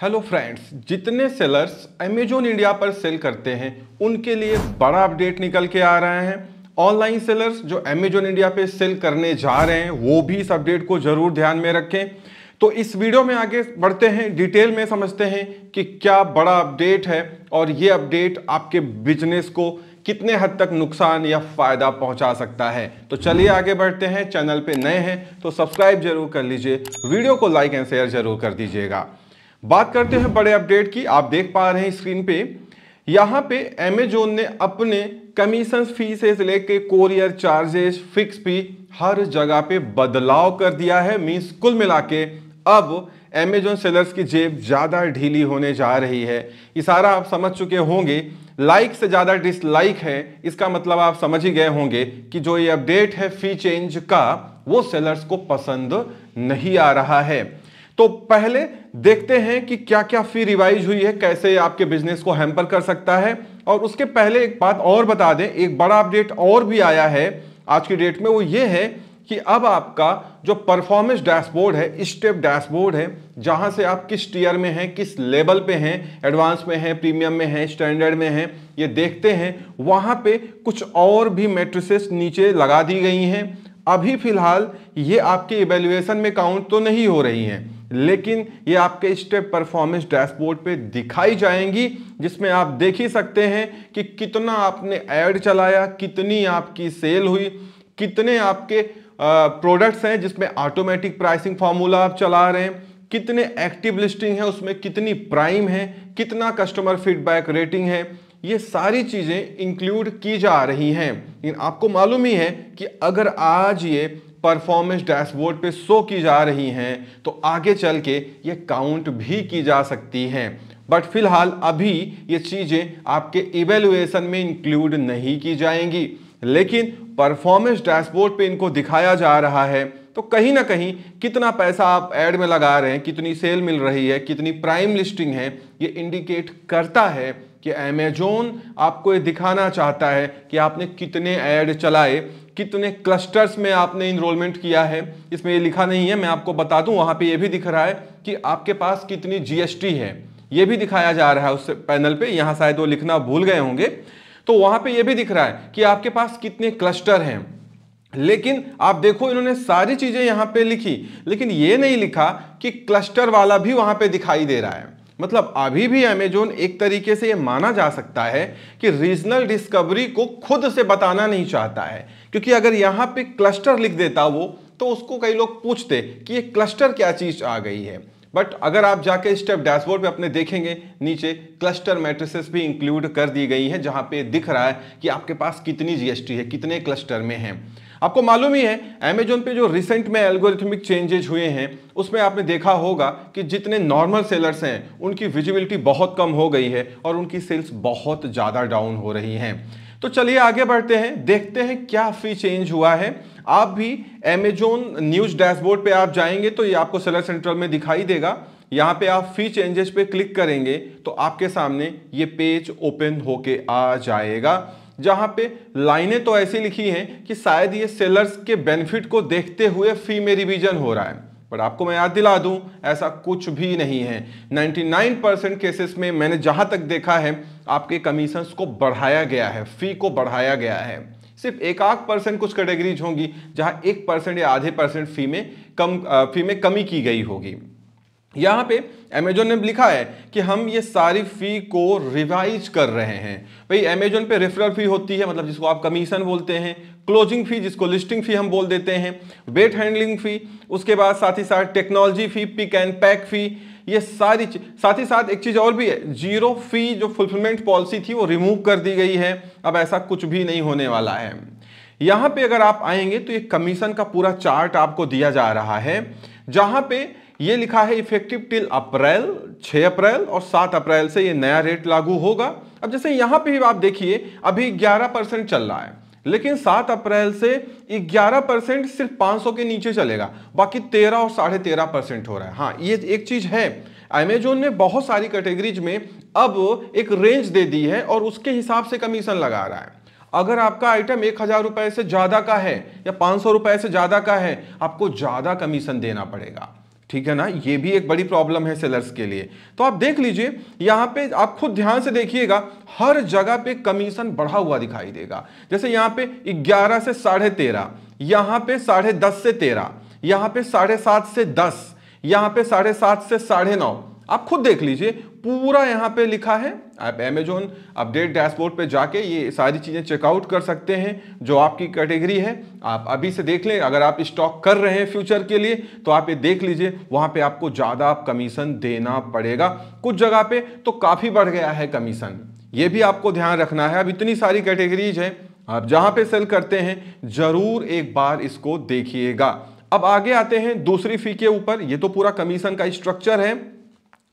hello friends जितने sellers Amazon India पर sell करते हैं उनके लिए बड़ा अपडेट निकल के आ रहे हैं ऑनलाइन सेलर्स जो अमेजोन इंडिया पे सेल करने जा रहे हैं वो भी इस अपडेट को ज़रूर ध्यान में रखें तो इस वीडियो में आगे बढ़ते हैं डिटेल में समझते हैं कि क्या बड़ा अपडेट है और ये अपडेट आपके बिजनेस को कितने हद तक नुकसान या फ़ायदा पहुंचा सकता है तो चलिए आगे बढ़ते हैं चैनल पे नए हैं तो सब्सक्राइब जरूर कर लीजिए वीडियो को लाइक एंड शेयर जरूर कर दीजिएगा बात करते हैं बड़े अपडेट की आप देख पा रहे हैं स्क्रीन पे यहाँ पे अमेजोन ने अपने कमीशन फी से लेके कोरियर चार्जेस फिक्स भी हर जगह पे बदलाव कर दिया है मीन्स कुल मिला अब अमेजोन सेलर्स की जेब ज़्यादा ढीली होने जा रही है इशारा आप समझ चुके होंगे लाइक से ज़्यादा डिसलाइक है इसका मतलब आप समझ ही गए होंगे कि जो ये अपडेट है फी चेंज का वो सेलर्स को पसंद नहीं आ रहा है तो पहले देखते हैं कि क्या क्या फी रिवाइज हुई है कैसे आपके बिजनेस को हैम्पर कर सकता है और उसके पहले एक बात और बता दें एक बड़ा अपडेट और भी आया है आज की डेट में वो ये है कि अब आपका जो परफॉर्मेंस डैशबोर्ड है स्टेप डैशबोर्ड है जहां से आप किस टीयर में हैं किस लेवल पे हैं एडवांस में हैं प्रीमियम में हैं स्टैंडर्ड में हैं ये देखते हैं वहां पे कुछ और भी मेट्रिसेस नीचे लगा दी गई हैं अभी फिलहाल ये आपके इवेल्युएशन में काउंट तो नहीं हो रही हैं लेकिन ये आपके स्टेप परफॉर्मेंस डैशबोर्ड पे दिखाई जाएंगी जिसमें आप देख ही सकते हैं कि कितना आपने ऐड चलाया कितनी आपकी सेल हुई कितने आपके प्रोडक्ट्स हैं जिसमें ऑटोमेटिक प्राइसिंग फार्मूला आप चला रहे हैं कितने एक्टिव लिस्टिंग है उसमें कितनी प्राइम है कितना कस्टमर फीडबैक रेटिंग है ये सारी चीज़ें इंक्लूड की जा रही हैं लेकिन आपको मालूम ही है कि अगर आज ये परफॉर्मेंस डैशबोर्ड पे शो की जा रही हैं तो आगे चल के ये काउंट भी की जा सकती हैं बट फिलहाल अभी ये चीज़ें आपके इवेल्युएसन में इंक्लूड नहीं की जाएंगी लेकिन परफॉर्मेंस डैशबोर्ड पे इनको दिखाया जा रहा है तो कहीं ना कहीं कितना पैसा आप ऐड में लगा रहे हैं कितनी सेल मिल रही है कितनी प्राइम लिस्टिंग है ये इंडिकेट करता है कि अमेजोन आपको ये दिखाना चाहता है कि आपने कितने ऐड चलाए कितने क्लस्टर्स में आपने इनरोलमेंट किया है इसमें ये लिखा नहीं है मैं आपको बता दूं वहाँ पे ये भी दिख रहा है कि आपके पास कितनी जीएसटी है ये भी दिखाया जा रहा है उस पैनल पे यहाँ शायद वो लिखना भूल गए होंगे तो वहाँ पे ये भी दिख रहा है कि आपके पास कितने क्लस्टर हैं लेकिन आप देखो इन्होंने सारी चीज़ें यहाँ पे लिखी लेकिन ये नहीं लिखा कि क्लस्टर वाला भी वहाँ पे दिखाई दे रहा है मतलब अभी भी अमेजोन एक तरीके से ये माना जा सकता है कि रीजनल डिस्कवरी को खुद से बताना नहीं चाहता है क्योंकि अगर यहाँ पे क्लस्टर लिख देता वो तो उसको कई लोग पूछते कि ये क्लस्टर क्या चीज़ आ गई है बट अगर आप जाके स्टेप डैशबोर्ड पे अपने देखेंगे नीचे क्लस्टर मैट्रिसेस भी इंक्लूड कर दी गई हैं जहाँ पे दिख रहा है कि आपके पास कितनी जीएसटी है कितने क्लस्टर में हैं आपको मालूम ही है अमेजोन पे जो रिसेंट में एल्गोरिथमिक चेंजेज हुए हैं उसमें आपने देखा होगा कि जितने नॉर्मल सेलर्स हैं उनकी विजिबिलिटी बहुत कम हो गई है और उनकी सेल्स बहुत ज़्यादा डाउन हो रही हैं तो चलिए आगे बढ़ते हैं देखते हैं क्या फी चेंज हुआ है आप भी अमेजोन न्यूज डैशबोर्ड पे आप जाएंगे तो ये आपको सेलर सेंट्रल में दिखाई देगा यहाँ पे आप फी चेंजेस पे क्लिक करेंगे तो आपके सामने ये पेज ओपन होके आ जाएगा जहां पे लाइनें तो ऐसी लिखी हैं कि शायद ये सेलर्स के बेनिफिट को देखते हुए फी में रिवीजन हो रहा है पर आपको मैं याद दिला दूं ऐसा कुछ भी नहीं है 99 परसेंट केसेस में मैंने जहां तक देखा है आपके कमीशंस को बढ़ाया गया है फी को बढ़ाया गया है सिर्फ एक आध परसेंट कुछ कैटेगरीज होंगी जहां एक परसेंट या आधे परसेंट फी में कम फी में कमी की गई होगी यहाँ पे अमेजोन ने लिखा है कि हम ये सारी फ़ी को रिवाइज कर रहे हैं भाई अमेजोन पे रेफरल फ़ी होती है मतलब जिसको आप कमीशन बोलते हैं क्लोजिंग फ़ी जिसको लिस्टिंग फ़ी हम बोल देते हैं वेट हैंडलिंग फ़ी उसके बाद साथ ही साथ technology fee pick and pack fee ये सारी साथ ही साथ एक चीज़ और भी है जीरो फ़ी जो फुलफिलमेंट पॉलिसी थी वो रिमूव कर दी गई है अब ऐसा कुछ भी नहीं होने वाला है यहाँ पे अगर आप आएंगे तो ये कमीशन का पूरा चार्ट आपको दिया जा रहा है जहाँ पे ये लिखा है इफेक्टिव टिल अप्रैल 6 अप्रैल और 7 अप्रैल से ये नया रेट लागू होगा अब जैसे यहाँ पे आप देखिए अभी 11 परसेंट चल रहा है लेकिन 7 अप्रैल से 11 परसेंट सिर्फ 500 के नीचे चलेगा बाकी 13 और साढ़े तेरह परसेंट हो रहा है हाँ ये एक चीज़ है अमेजोन ने बहुत सारी कैटेगरीज में अब एक रेंज दे दी है और उसके हिसाब से कमीशन लगा रहा है अगर आपका आइटम एक हज़ार रुपए से ज़्यादा का है या पांच सौ रुपए से ज़्यादा का है आपको ज़्यादा कमीशन देना पड़ेगा ठीक है ना ये भी एक बड़ी प्रॉब्लम है सेलर्स के लिए तो आप देख लीजिए यहाँ पे आप खुद ध्यान से देखिएगा हर जगह पे कमीशन बढ़ा हुआ दिखाई देगा जैसे यहाँ पे 11 से साढ़े तेरह यहाँ पे साढ़े दस से तेरह यहाँ पे साढ़े सात से दस यहाँ पे साढ़े सात से साढ़े नौ आप खुद देख लीजिए पूरा यहाँ पे लिखा है आप अमेजोन अपडेट डैशबोर्ड पे जाके ये सारी चीज़ें चेकआउट कर सकते हैं जो आपकी कैटेगरी है आप अभी से देख लें अगर आप स्टॉक कर रहे हैं फ्यूचर के लिए तो आप ये देख लीजिए वहाँ पे आपको ज़्यादा आप कमीशन देना पड़ेगा कुछ जगह पे तो काफ़ी बढ़ गया है कमीशन ये भी आपको ध्यान रखना है अब इतनी सारी कैटेगरीज हैं आप जहाँ पर सेल करते हैं ज़रूर एक बार इसको देखिएगा अब आगे आते हैं दूसरी फ़ी के ऊपर ये तो पूरा कमीशन का स्ट्रक्चर है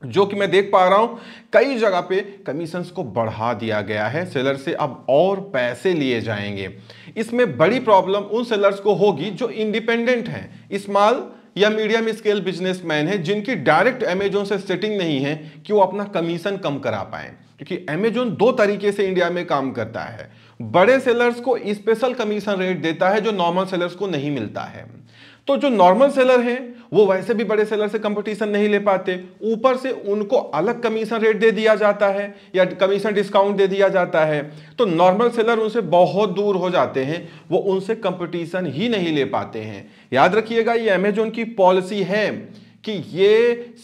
जो कि मैं देख पा रहा हूं कई जगह पे कमीशंस को बढ़ा दिया गया है सेलर से अब और पैसे लिए जाएंगे इसमें बड़ी प्रॉब्लम उन सेलर्स को होगी जो इंडिपेंडेंट हैं स्मॉल या मीडियम स्केल बिजनेसमैन है जिनकी डायरेक्ट अमेजोन से सेटिंग नहीं है कि वो अपना कमीशन कम करा पाए क्योंकि अमेजोन दो तरीके से इंडिया में काम करता है बड़े सेलर्स को स्पेशल कमीशन रेट देता है जो नॉर्मल सेलर्स को नहीं मिलता है तो जो नॉर्मल सेलर हैं वो वैसे भी बड़े सेलर से कंपटीशन नहीं ले पाते ऊपर से उनको अलग कमीशन रेट दे दिया जाता है या कमीशन डिस्काउंट दे दिया जाता है तो नॉर्मल सेलर उनसे बहुत दूर हो जाते हैं वो उनसे कंपटीशन ही नहीं ले पाते हैं याद रखिएगा ये अमेजोन की पॉलिसी है कि ये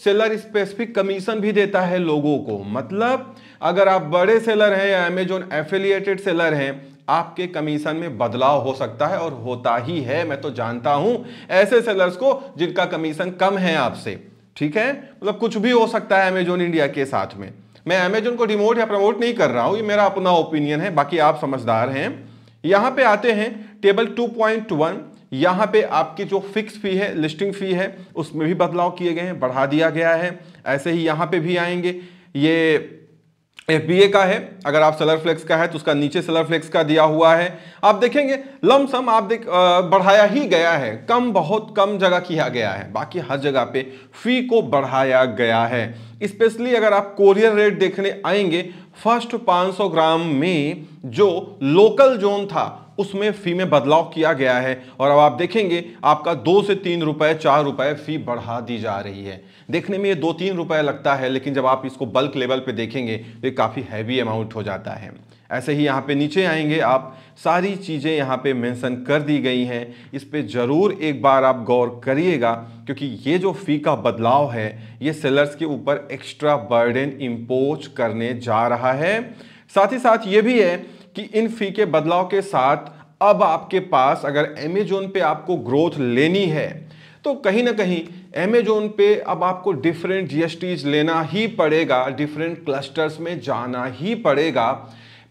सेलर स्पेसिफिक कमीशन भी देता है लोगों को मतलब अगर आप बड़े सेलर हैं या अमेजोन एफिलिएटेड सेलर हैं आपके कमीशन में बदलाव हो सकता है और होता ही है मैं तो जानता हूं ऐसे सेलर्स को जिनका कमीशन कम है आपसे ठीक है मतलब कुछ भी हो सकता है अमेजोन इंडिया के साथ में मैं अमेजोन को डिमोट या प्रमोट नहीं कर रहा हूं ये मेरा अपना ओपिनियन है बाकी आप समझदार हैं यहां पे आते हैं टेबल 2.1 यहां पर आपकी जो फिक्स फी है लिस्टिंग फी है उसमें भी बदलाव किए गए हैं बढ़ा दिया गया है ऐसे ही यहां पे भी आएंगे ये एफ का है अगर आप सलर फ्लेक्स का है तो उसका नीचे सलर फ्लेक्स का दिया हुआ है आप देखेंगे लमसम आप देख आ, बढ़ाया ही गया है कम बहुत कम जगह किया गया है बाकी हर जगह पे फी को बढ़ाया गया है स्पेशली अगर आप कोरियर रेट देखने आएंगे फर्स्ट 500 ग्राम में जो लोकल जोन था उसमें फ़ी में बदलाव किया गया है और अब आप देखेंगे आपका दो से तीन रुपए चार रुपए फ़ी बढ़ा दी जा रही है देखने में ये दो तीन रुपए लगता है लेकिन जब आप इसको बल्क लेवल पे देखेंगे तो ये काफ़ी हैवी अमाउंट हो जाता है ऐसे ही यहाँ पे नीचे आएंगे आप सारी चीज़ें यहाँ पे मेंशन कर दी गई हैं इस पर ज़रूर एक बार आप गौर करिएगा क्योंकि ये जो फ़ी का बदलाव है ये सेलर्स के ऊपर एक्स्ट्रा बर्डन इम्पोज करने जा रहा है साथ ही साथ ये भी है कि इन फी के बदलाव के साथ अब आपके पास अगर एमेजोन पे आपको ग्रोथ लेनी है तो कहीं ना कहीं अमेजोन पे अब आपको डिफरेंट जीएसटीज लेना ही पड़ेगा डिफरेंट क्लस्टर्स में जाना ही पड़ेगा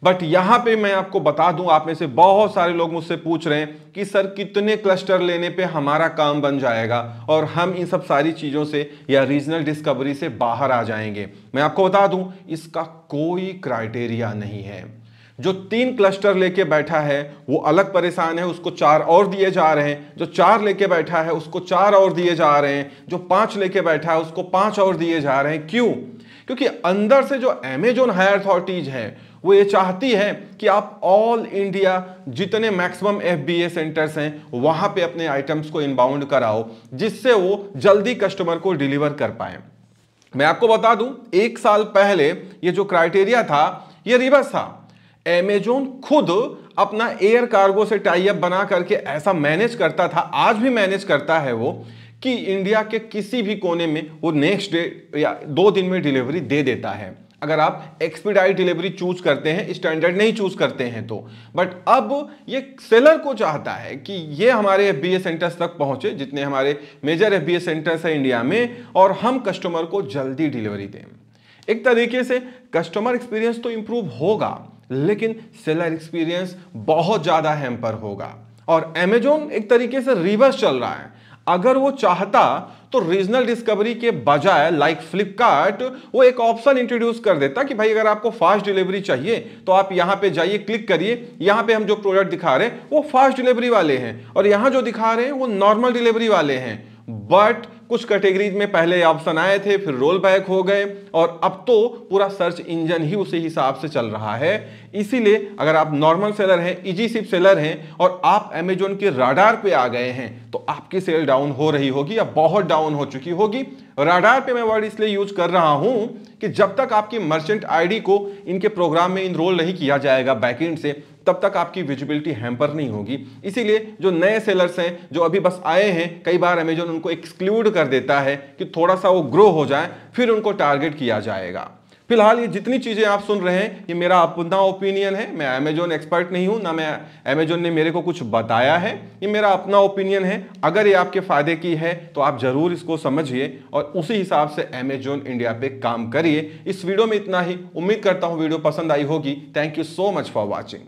बट यहां पे मैं आपको बता दूं आप में से बहुत सारे लोग मुझसे पूछ रहे हैं कि सर कितने क्लस्टर लेने पे हमारा काम बन जाएगा और हम इन सब सारी चीज़ों से या रीजनल डिस्कवरी से बाहर आ जाएंगे मैं आपको बता दूं इसका कोई क्राइटेरिया नहीं है जो तीन क्लस्टर लेके बैठा है वो अलग परेशान है उसको चार और दिए जा रहे हैं जो चार लेके बैठा है उसको चार और दिए जा रहे हैं जो पांच लेके बैठा है उसको पांच और दिए जा रहे हैं क्यों क्योंकि अंदर से जो एमेजोन हायर अथॉरिटीज है वो ये चाहती है कि आप ऑल इंडिया जितने मैक्सिमम एफ सेंटर्स हैं वहां पे अपने आइटम्स को इनबाउंड कराओ जिससे वो जल्दी कस्टमर को डिलीवर कर पाए मैं आपको बता दूं एक साल पहले ये जो क्राइटेरिया था ये रिवर्स था एमेजोन खुद अपना एयर कार्गो से टाइप बना करके ऐसा मैनेज करता था आज भी मैनेज करता है वो कि इंडिया के किसी भी कोने में वो नेक्स्ट डे या दो दिन में डिलीवरी दे देता है अगर आप एक्सपीडाइट डिलीवरी चूज करते हैं स्टैंडर्ड नहीं चूज करते हैं तो बट अब ये सेलर को चाहता है कि ये हमारे एफ बी सेंटर्स तक पहुंचे जितने हमारे मेजर एफ बी सेंटर्स हैं इंडिया में और हम कस्टमर को जल्दी डिलीवरी दें एक तरीके से कस्टमर एक्सपीरियंस तो इम्प्रूव होगा लेकिन सेलर एक्सपीरियंस बहुत ज़्यादा हैम्पर होगा और एमेजोन एक तरीके से रिवर्स चल रहा है अगर वो चाहता तो रीजनल डिस्कवरी के बजाय लाइक फ्लिपकार्ट वो एक ऑप्शन इंट्रोड्यूस कर देता कि भाई अगर आपको फास्ट डिलीवरी चाहिए तो आप यहां पे जाइए क्लिक करिए यहां पे हम जो प्रोडक्ट दिखा रहे हैं वो फास्ट डिलीवरी वाले हैं और यहां जो दिखा रहे हैं वो नॉर्मल डिलीवरी वाले हैं बट कुछ कैटेगरीज में पहले ऑप्शन आए थे फिर रोल बैक हो गए और अब तो पूरा सर्च इंजन ही उसी हिसाब से चल रहा है इसीलिए अगर आप नॉर्मल सेलर हैं इजी सिप सेलर हैं और आप अमेजोन के राडार पे आ गए हैं तो आपकी सेल डाउन हो रही होगी या बहुत डाउन हो चुकी होगी राडार पे मैं वर्ड इसलिए यूज कर रहा हूं कि जब तक आपकी मर्चेंट आईडी को इनके प्रोग्राम में इनरोल नहीं किया जाएगा बैकेंड से तब तक आपकी विजिबिलिटी हैम्पर नहीं होगी इसीलिए जो नए सेलर्स हैं जो अभी बस आए हैं कई बार अमेजोन उनको एक्सक्लूड कर देता है कि थोड़ा सा वो ग्रो हो जाए फिर उनको टारगेट किया जाएगा फिलहाल ये जितनी चीज़ें आप सुन रहे हैं ये मेरा अपना ओपिनियन है मैं अमेजोन एक्सपर्ट नहीं हूँ ना मैं अमेजोन ने मेरे को कुछ बताया है ये मेरा अपना ओपिनियन है अगर ये आपके फ़ायदे की है तो आप ज़रूर इसको समझिए और उसी हिसाब से अमेजोन इंडिया पे काम करिए इस वीडियो में इतना ही उम्मीद करता हूँ वीडियो पसंद आई होगी thank you so much for watching